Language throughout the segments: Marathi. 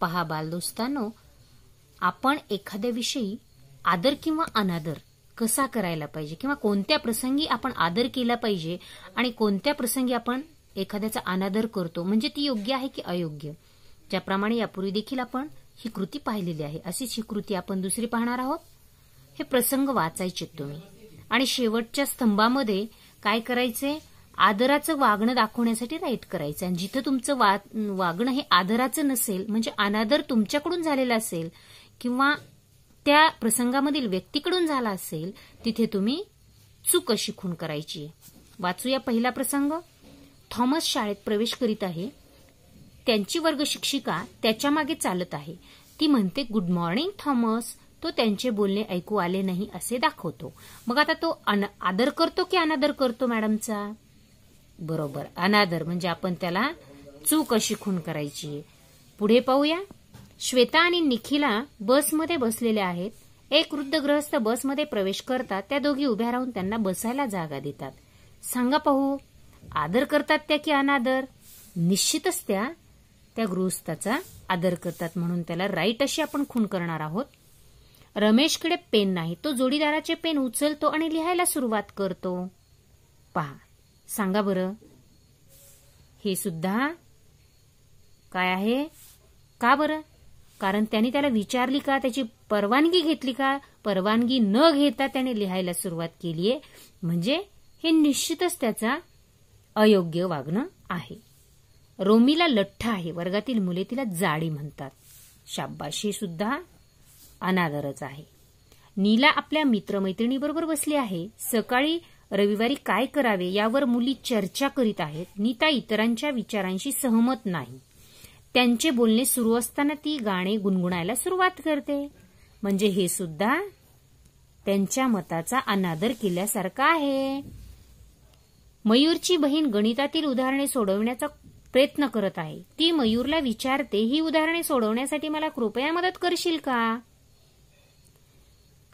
पहा बालदोस्तानो आपण एखाद्याविषयी आदर किंवा अनादर कसा करायला पाहिजे किंवा कोणत्या प्रसंगी आपण आदर केला पाहिजे आणि कोणत्या प्रसंगी आपण एखाद्याचा अनादर करतो म्हणजे ती योग्य आहे की अयोग्य ज्याप्रमाणे यापूर्वी देखील आपण ही कृती पाहिलेली आहे अशीच ही कृती आपण दुसरी पाहणार आहोत हे प्रसंग वाचायचे तुम्ही आणि शेवटच्या स्तंभामध्ये काय करायचे आदराचं वागणं दाखवण्यासाठी राईट करायचं आणि जिथं तुमचं वागणं हे आदराचं नसेल म्हणजे अनादर तुमच्याकडून झालेला असेल किंवा त्या प्रसंगामधील व्यक्तीकडून झाला असेल तिथे तुम्ही चूक अशी खून करायची वाचूया पहिला प्रसंग थॉमस शाळेत प्रवेश करीत आहे त्यांची वर्ग शिक्षिका त्याच्या मागे चालत आहे ती म्हणते गुड मॉर्निंग थॉमस तो त्यांचे बोलणे ऐकू आले नाही असे दाखवतो मग आता तो आदर करतो की अनादर करतो मॅडमचा बरोबर अनादर म्हणजे आपण त्याला चूक अशी खून करायची पुढे पाहूया श्वेता आणि निखिला बसमध्ये बसलेल्या आहेत एक वृद्ध बसमध्ये प्रवेश करतात त्या दोघी उभ्या राहून त्यांना बसायला जागा देतात सांगा पाहू आदर करतात त्या की अनादर निश्चितच त्या त्या गृहस्थाचा आदर करतात म्हणून त्याला राईट अशी आपण खून करणार आहोत रमेशकडे पेन नाही तो जोडीदाराचे पेन उचलतो आणि लिहायला सुरुवात करतो पहा सांगा बरं हे सुद्धा काय आहे का बरं कारण त्याने त्याला विचारली का त्याची परवानगी घेतली का परवानगी न घेता त्याने लिहायला सुरुवात केलीये म्हणजे हे निश्चितच त्याचा अयोग्य वागणं आहे रोमीला लठ्ठ आहे वर्गातील मुले तिला जाडी म्हणतात शाब्बाशी सुद्धा अनादरच आहे नीला आपल्या मित्रमैत्रिणीबरोबर बसली आहे सकाळी रविवारी काय करावे यावर मुली चर्चा करीत आहेत नीता इतरांच्या विचारांशी सहमत नाही त्यांचे बोलणे सुरू असताना ती गाणे गुणगुणायला सुरुवात करते म्हणजे हे सुद्धा त्यांच्या मताचा अनादर केल्यासारखा आहे मयूरची बहीण गणितातील उदाहरणे सोडवण्याचा प्रयत्न करत आहे ती मयूरला विचारते ही उदाहरणे सोडवण्यासाठी मला कृपया मदत करशील का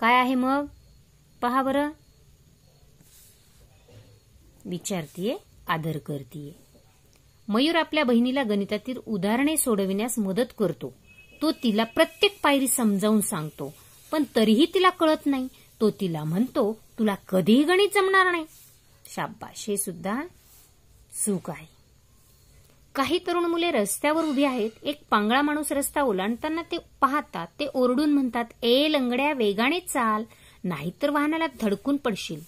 काय आहे मग पहा बरं विचारतीये आदर करतीये मयूर आपल्या बहिणीला गणितातील उदाहरणे सोडविण्यास मदत करतो तो तिला प्रत्येक पायरी समजावून सांगतो पण तरीही तिला कळत नाही तो तिला म्हणतो तुला कधीही गणित जमणार नाही शाबाश हे सुद्धा चूक आहे काही तरुण मुले रस्त्यावर उभी आहेत एक पांगळा माणूस रस्ता ओलांडताना ते पाहतात ते ओरडून म्हणतात ए लंगड्या वेगाने चाल नाहीतर वाहनाला धडकून पडशील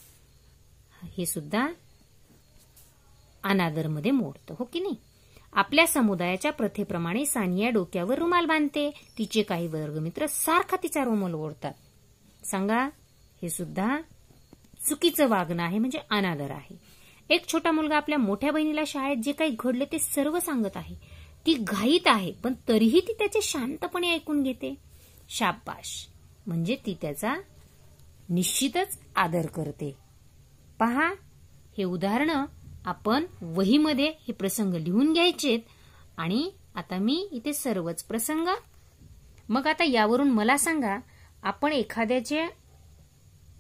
हे सुद्धा अनादरमध्ये मोडतं हो की नाही आपल्या समुदायाच्या प्रथेप्रमाणे सानिया डोक्यावर रुमाल बांधते तिचे काही वर्गमित्र सारखा तिचा रुमाल ओढतात सांगा हे सुद्धा चुकीचं वागणं आहे म्हणजे अनादर आहे एक छोटा मुलगा आपल्या मोठ्या बहिणीला शाळेत जे काही घडले ते सर्व सांगत आहे ती घाईत आहे पण तरीही ती त्याचे शांतपणे ऐकून घेते शाबाश म्हणजे ती त्याचा निश्चितच आदर करते पहा हे उदाहरणं आपण वहीमध्ये हे प्रसंग लिहून घ्यायचेत आणि आता मी इथे सर्वच प्रसंग मग आता यावरून मला सांगा आपण एखाद्याच्या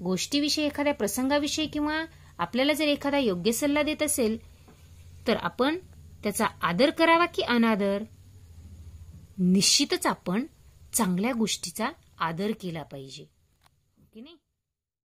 गोष्टीविषयी एखाद्या प्रसंगाविषयी किंवा आपल्याला जर एखादा योग्य सल्ला देत असेल तर आपण त्याचा आदर करावा की अनादर निश्चितच आपण चांगल्या गोष्टीचा आदर केला पाहिजे हो की नाही